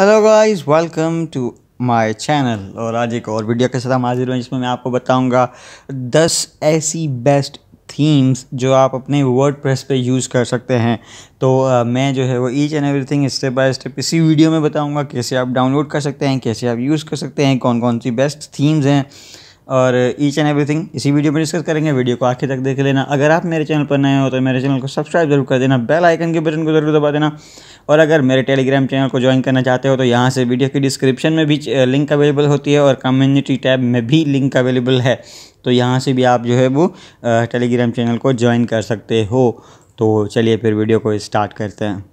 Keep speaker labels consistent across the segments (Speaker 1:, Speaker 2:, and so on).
Speaker 1: hello guys welcome to my channel और आज एक और वीडियो के साथ हम हाजिर हुए जिसमें मैं आपको बताऊंगा 10 ऐसी बेस्ट थीम्स जो आप अपने वर्डप्रेस पे यूज़ कर सकते हैं तो आ, मैं जो है वो each and everything step by step इसी वीडियो में बताऊंगा कैसे आप डाउनलोड कर सकते हैं कैसे आप यूज़ कर सकते हैं कौन कौन सी बेस्ट थीम्स हैं और ईच एंड एवरीथिंग इसी वीडियो में डिस्कस करेंगे वीडियो को आखिर तक देख लेना अगर आप मेरे चैनल पर नए हो तो मेरे चैनल को सब्सक्राइब जरूर कर देना बेल आइकन के बटन को जरूर दबा देना और अगर मेरे टेलीग्राम चैनल को ज्वाइन करना चाहते हो तो यहाँ से वीडियो की डिस्क्रिप्शन में भी लिंक अवेलेबल होती है और कम्युनिटी टैब में भी लिंक अवेलेबल है तो यहाँ से भी आप जो है वो टेलीग्राम चैनल को ज्वाइन कर सकते हो तो चलिए फिर वीडियो को स्टार्ट करते हैं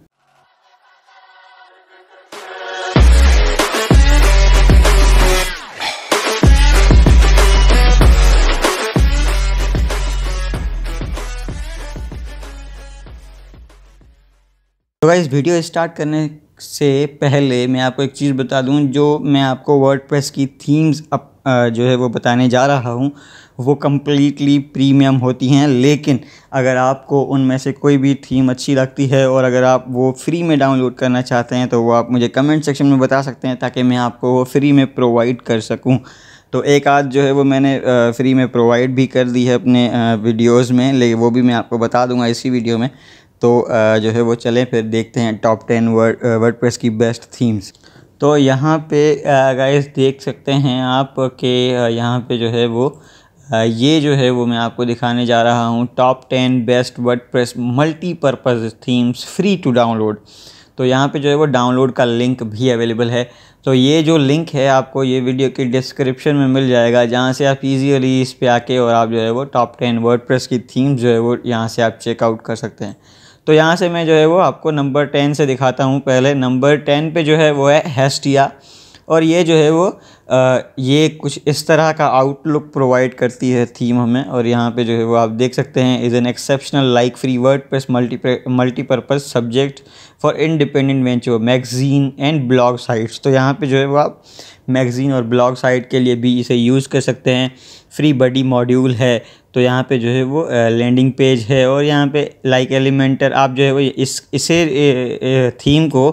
Speaker 1: तो गाइस वीडियो स्टार्ट करने से पहले मैं आपको एक चीज़ बता दूं जो मैं आपको वर्डप्रेस की थीम्स अप जो है वो बताने जा रहा हूँ वो कम्प्लीटली प्रीमियम होती हैं लेकिन अगर आपको उनमें से कोई भी थीम अच्छी लगती है और अगर आप वो फ्री में डाउनलोड करना चाहते हैं तो वो आप मुझे कमेंट सेक्शन में बता सकते हैं ताकि मैं आपको वो फ्री में प्रोवाइड कर सकूँ तो एक आध जो है वो मैंने फ्री में प्रोवाइड भी कर दी है अपने वीडियोस में लेकिन वो भी मैं आपको बता दूंगा इसी वीडियो में तो जो है वो चलें फिर देखते हैं टॉप टेन वर्ड वर्ड की बेस्ट थीम्स तो यहाँ पे गाइस देख सकते हैं आप के यहाँ पे जो है वो ये जो है वो मैं आपको दिखाने जा रहा हूँ top ten best WordPress multipurpose themes free to download तो यहाँ पे जो है वो डाउनलोड का लिंक भी अवेलेबल है तो ये जो लिंक है आपको ये वीडियो के डिस्क्रिप्शन में मिल जाएगा जहाँ से आप इजीली इस पे आके और आप जो है वो टॉप टेन वर्ड की थीम्स जो है वो यहाँ से आप चेकआउट कर सकते हैं तो यहाँ से मैं जो है वो आपको नंबर टेन से दिखाता हूँ पहले नंबर टेन पे जो है वो है हेस्टिया और ये जो है वो आ, ये कुछ इस तरह का आउटलुक प्रोवाइड करती है थीम हमें और यहाँ पे जो है वो आप देख सकते हैं is an exceptional like free WordPress multipurpose subject for independent venture magazine and blog sites तो यहाँ पे जो है वो आप मैगज़ीन और ब्लॉग साइट के लिए भी इसे यूज़ कर सकते हैं फ्री बडी मॉड्यूल है तो यहाँ पे जो है वो लैंडिंग पेज है और यहाँ पे लाइक एलिमेंटर आप जो है वो इस इसे थीम को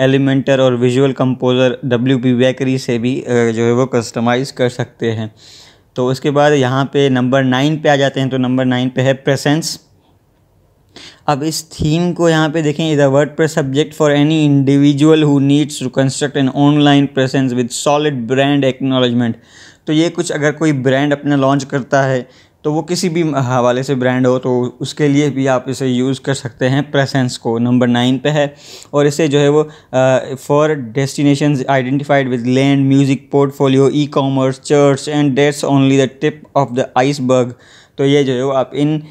Speaker 1: एलिमेंटर और visual composer W P bakery से भी जो है वो कस्टमाइज़ कर सकते हैं तो उसके बाद यहाँ पे नंबर नाइन पे आ जाते हैं तो नंबर नाइन पे है प्रेसेंस अब इस थीम को यहाँ पे देखें a WordPress subject for any individual who needs to construct an online presence with solid brand acknowledgement तो ये कुछ अगर कोई ब्रांड अपना लॉन्च करता है तो वो किसी भी हवाले से ब्रांड हो तो उसके लिए भी आप इसे यूज़ कर सकते हैं प्रेसेंस को नंबर नाइन पे है और इसे जो है वो for destination identified with land music portfolio ecommerce church and dates only the tip of the iceberg तो ये जो है वो आप इन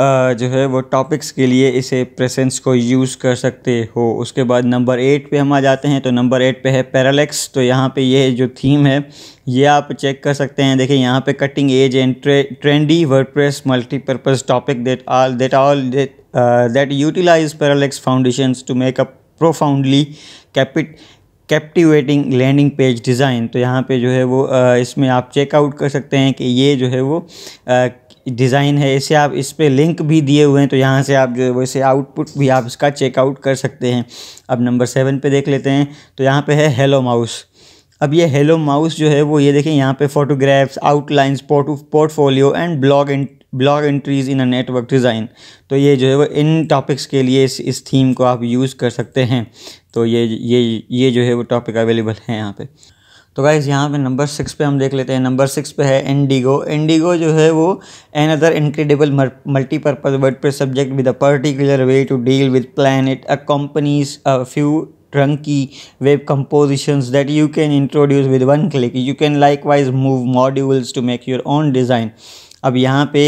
Speaker 1: जो है वो टॉपिक्स के लिए इसे प्रेसेंस को यूज़ कर सकते हो उसके बाद नंबर एट पे हम आ जाते हैं तो नंबर एट पे है पैरालेक्स तो यहाँ पे ये जो थीम है ये आप चेक कर सकते हैं देखिए यहाँ पे cutting edge and trendy WordPress multipurpose topic that all that all that utilize parallax foundation to make a profoundly capit captivating landing page design तो यहाँ पे जो है वो इसमें आप चेकआउट कर सकते हैं कि ये जो है वो डिज़ाइन है इसे आप इस पर लिंक भी दिए हुए हैं तो यहाँ से आप जो है वो इसे आउटपुट भी आप इसका चेकआउट कर सकते हैं अब नंबर सेवन पे देख लेते हैं तो यहाँ पे है हेलो माउस अब ये हेलो माउस जो है वो ये देखें यहाँ पे photographs outlines portfolio and blog blog entries in a network design तो ये जो है वो इन टॉपिक्स के लिए इस इस थीम को आप यूज़ कर सकते हैं तो ये ये ये जो है वो टॉपिक अवेलेबल है यहाँ पर तो गाइज यहाँ पे नंबर सिक्स पे हम देख लेते हैं नंबर सिक्स पे है इंडिगो इंडिगो जो है वो an other incredible multipurpose WordPress subject with a particular way to deal with plant a companies a few turnkey web compositions that you can introduce with one click you can likewise move modules to make your own design अब यहाँ पे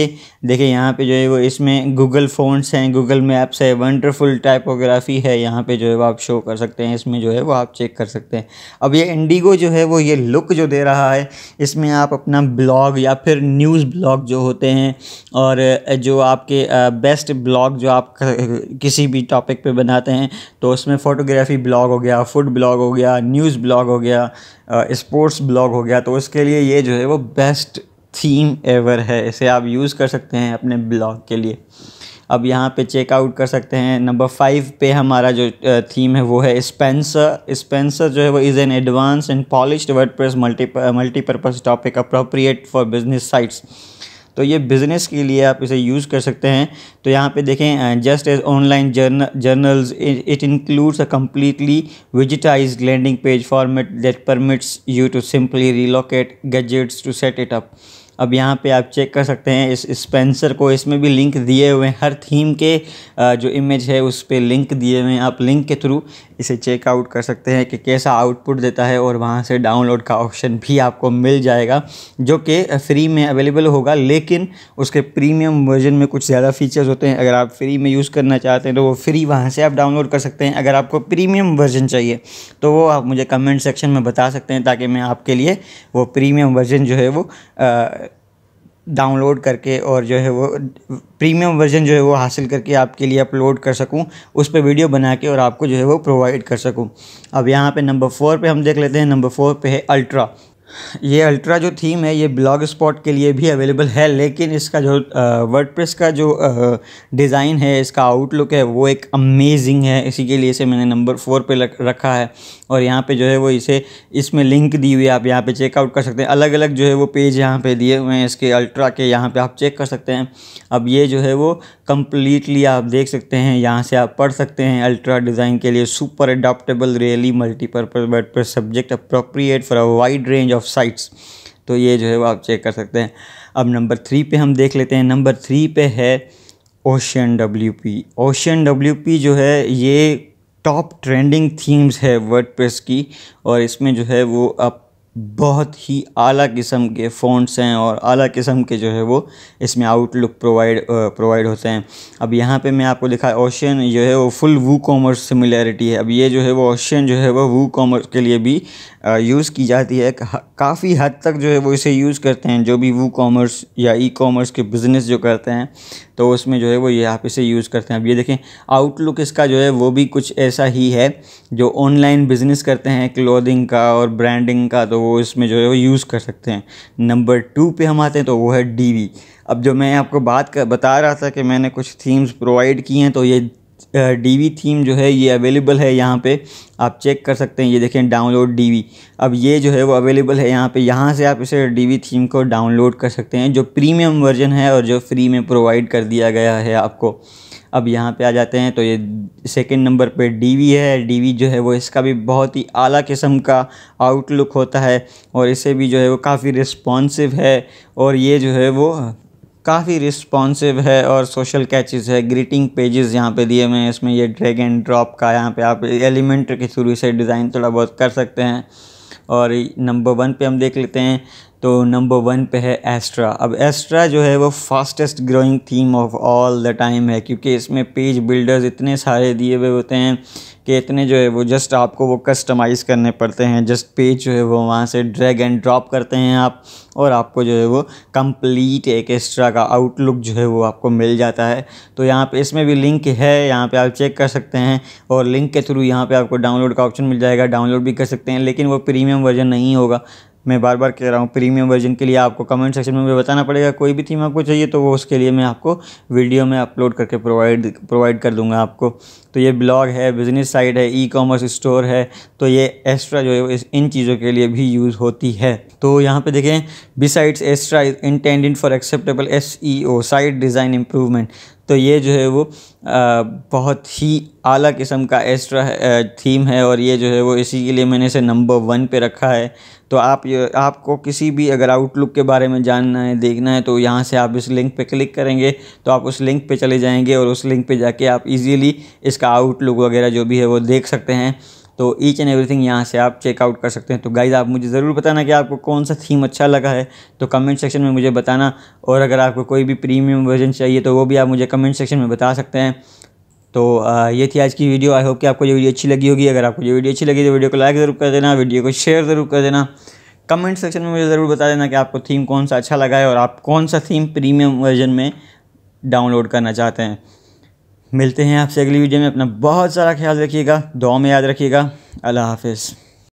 Speaker 1: देखिए यहाँ पे जो है वो इसमें गूगल फ़ोनस हैं गूगल मैप्स है वंडरफुल टाइपोग्राफी है यहाँ पे जो है वो आप शो कर सकते हैं इसमें जो है वो आप चेक कर सकते हैं अब ये इंडिगो जो है वो ये लुक जो दे रहा है इसमें आप अपना ब्लॉग या फिर न्यूज़ ब्लॉग जो होते हैं और जो आपके बेस्ट ब्लॉग जो आप किसी भी टॉपिक पर बनाते हैं तो उसमें फ़ोटोग्राफी ब्लॉग हो गया फूड ब्लॉग हो गया न्यूज़ ब्लॉग हो गया स्पोर्ट्स ब्लॉग हो गया तो उसके लिए ये जो है वो बेस्ट थीम एवर है इसे आप यूज़ कर सकते हैं अपने ब्लॉग के लिए अब यहाँ पे चेकआउट कर सकते हैं नंबर फाइव पे हमारा जो थीम है वो है स्पेंसर स्पेंसर जो है वो is an advance and polished WordPress multi multipurpose topic appropriate for business sites तो ये बिज़नेस के लिए आप इसे यूज़ कर सकते हैं तो यहाँ पे देखें just as online journ journals it includes a completely visualize landing page format that permits you to simply relocate gadgets to set it up अब यहाँ पे आप चेक कर सकते हैं इस स्पेंसर को इसमें भी लिंक दिए हुए हैं हर थीम के जो इमेज है उस पर लिंक दिए हुए हैं आप लिंक के थ्रू इसे चेकआउट कर सकते हैं कि कैसा आउटपुट देता है और वहाँ से डाउनलोड का ऑप्शन भी आपको मिल जाएगा जो कि फ्री में अवेलेबल होगा लेकिन उसके प्रीमियम वर्जन में कुछ ज़्यादा फीचर्स होते हैं अगर आप फ्री में यूज़ करना चाहते हैं तो वो फ्री वहाँ से आप डाउनलोड कर सकते हैं अगर आपको प्रीमियम वर्जन चाहिए तो वो आप मुझे कमेंट सेक्शन में बता सकते हैं ताकि मैं आपके लिए वो प्रीमियम वर्जन जो है वो आ, डाउनलोड करके और जो है वो प्रीमियम वर्जन जो है वो हासिल करके आपके लिए अपलोड कर सकूं उस पर वीडियो बना के और आपको जो है वो प्रोवाइड कर सकूं अब यहाँ पे नंबर फोर पे हम देख लेते हैं नंबर फोर पे है अल्ट्रा ये अल्ट्रा जो थीम है ये ब्लॉग स्पॉट के लिए भी अवेलेबल है लेकिन इसका जो वर्डप्रेस का जो डिज़ाइन है इसका आउटलुक है वो एक अमेजिंग है इसी के लिए इसे मैंने नंबर फोर पे रखा है और यहाँ पे जो है वो इसे इसमें लिंक दी हुई है आप यहाँ पे चेकआउट कर सकते हैं अलग अलग जो है वो पेज यहाँ पे दिए हुए हैं इसके अल्ट्रा के यहाँ पे आप चेक कर सकते हैं अब ये जो है वो कम्प्लीटली आप देख सकते हैं यहाँ से आप पढ़ सकते हैं अल्ट्रा डिज़ाइन के लिए super adaptable really multipurpose word subject appropriate for a wide range of of sites तो ये जो है वो आप चेक कर सकते हैं अब नंबर थ्री पे हम देख लेते हैं नंबर थ्री पे है ocean W P ocean W P जो है ये टॉप ट्रेंडिंग थीम्स है वर्ड की और इसमें जो है वो आप बहुत ही आला किस्म के फोनस हैं और आला किस्म के जो है वो इसमें आउटलुक प्रोवाइड प्रोवाइड होते हैं अब यहाँ पे मैं आपको दिखा ओशियन जो है वो फुल वू कॉमर्स सिमिलैरिटी है अब ये जो है वो ओशियन जो है वो वू कॉमर्स के लिए भी यूज़ की जाती है काफ़ी हद तक जो है वो इसे यूज़ करते हैं जो भी वो कॉमर्स या ई कॉमर्स के बिज़नेस जो करते हैं तो उसमें जो है वो ये आप इसे यूज़ करते हैं अब ये देखें आउटलुक इसका जो है वो भी कुछ ऐसा ही है जो ऑनलाइन बिज़नेस करते हैं क्लोदिंग का और ब्रांडिंग का तो वो इसमें जो है वो यूज़ कर सकते हैं नंबर टू पर हम आते हैं तो वो है डी अब जो मैं आपको बात कर बता रहा था कि मैंने कुछ थीम्स प्रोवाइड की हैं तो ये डीवी थीम जो है ये अवेलेबल है यहाँ पे आप चेक कर सकते हैं ये देखें डाउनलोड डीवी अब ये जो है वो अवेलेबल है यहाँ पे यहाँ से आप इसे डीवी थीम को डाउनलोड कर सकते हैं जो प्रीमियम वर्जन है और जो फ्री में प्रोवाइड कर दिया गया है आपको अब यहाँ पे आ जाते हैं तो ये सेकंड नंबर पे डीवी है डीवी जो है वो इसका भी बहुत ही आला किस्म का आउटलुक होता है और इसे भी जो है वो काफ़ी रिस्पॉन्सिव है और ये जो है वो काफ़ी रिस्पॉन्सिव है और सोशल कैचेस है ग्रीटिंग पेजेस यहाँ पे दिए हुए हैं इसमें ये ड्रैग एंड ड्रॉप का यहाँ पे आप एलिमेंट के थ्रू से डिज़ाइन थोड़ा बहुत कर सकते हैं और नंबर वन पे हम देख लेते हैं तो नंबर वन पे है एस्ट्रा अब एस्ट्रा जो है वो fastest growing theme of all the time है क्योंकि इसमें पेज बिल्डर्स इतने सारे दिए हुए होते हैं कि इतने जो है वो जस्ट आपको वो कस्टमाइज़ करने पड़ते हैं जस्ट पेज जो है वो वहाँ से ड्रैग एंड ड्रॉप करते हैं आप और आपको जो है वो कंप्लीट एक एक्स्ट्रा का आउटलुक जो है वो आपको मिल जाता है तो यहाँ पे इसमें भी लिंक है यहाँ पे आप चेक कर सकते हैं और लिंक के थ्रू यहाँ पे आपको डाउनलोड का ऑप्शन मिल जाएगा डाउनलोड भी कर सकते हैं लेकिन वो प्रीमियम वर्जन नहीं होगा मैं बार बार कह रहा हूँ प्रीमियम वर्जन के लिए आपको कमेंट सेक्शन में बताना पड़ेगा कोई भी थीम आपको चाहिए तो वो उसके लिए मैं आपको वीडियो में अपलोड करके प्रोवाइड प्रोवाइड कर दूँगा आपको तो ये ब्लॉग है बिज़नेस साइट है ई कॉमर्स स्टोर है तो ये एक्स्ट्रा जो है इन चीज़ों के लिए भी यूज़ होती है तो यहाँ पर देखें besides extra intendant for acceptable S E O site design improvement तो ये जो है वो आ, बहुत ही आला किस्म का एक्स्ट्रा थीम है और ये जो है वो इसी के लिए मैंने इसे नंबर वन पे रखा है तो आप ये आपको किसी भी अगर आउटलुक के बारे में जानना है देखना है तो यहाँ से आप इस लिंक पे क्लिक करेंगे तो आप उस लिंक पे चले जाएंगे और उस लिंक पे जाके आप इजीली इसका आउटलुक वगैरह जो भी है वो देख सकते हैं तो ईच एंड एवरीथिंग यहाँ से आप चेकआउट कर सकते हैं तो गाइज आप मुझे ज़रूर बताना कि आपको कौन सा थीम अच्छा लगा है तो कमेंट सेक्शन में मुझे बताना और अगर आपको कोई भी प्रीमियम वर्जन चाहिए तो वो भी आप मुझे कमेंट सेक्शन में बता सकते हैं तो ये थी आज की वीडियो आई होप कि आपको ये वीडियो अच्छी लगी होगी अगर आपको ये वीडियो अच्छी लगी तो वीडियो को लाइक ज़रूर कर देना वीडियो को शेयर ज़रूर कर देना कमेंट सेक्शन में मुझे ज़रूर बता देना कि आपको थीम कौन सा अच्छा लगा है और आप कौन सा थीम प्रीमियम वर्जन में डाउनलोड करना चाहते हैं मिलते हैं आपसे अगली वीडियो में अपना बहुत सारा ख्याल रखिएगा दुआ में याद रखिएगा अल्लाह हाफिज़